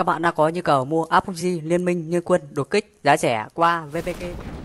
Các bạn đã có nhu cầu mua Apogee, Liên minh Nhân quân đột kích giá rẻ qua VPK.